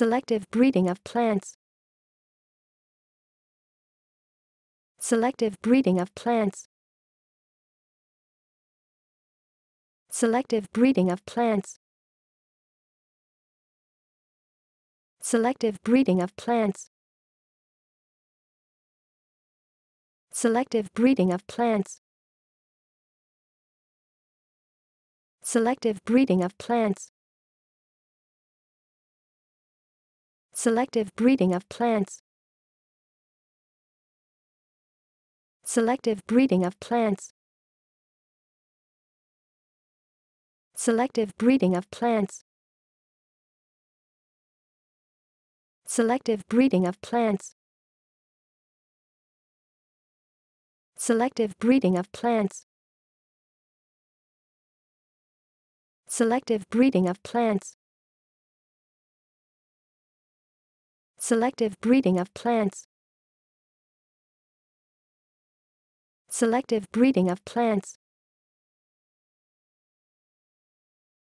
Selective breeding of plants. Selective breeding of plants. Selective breeding of plants. Selective breeding of plants. Selective breeding of plants. Selective breeding of plants. Selective breeding of plants. Selective breeding of plants. Selective breeding of plants. Selective breeding of plants. Selective breeding of plants. Selective breeding of plants. Selective breeding of plants. Selective breeding of plants.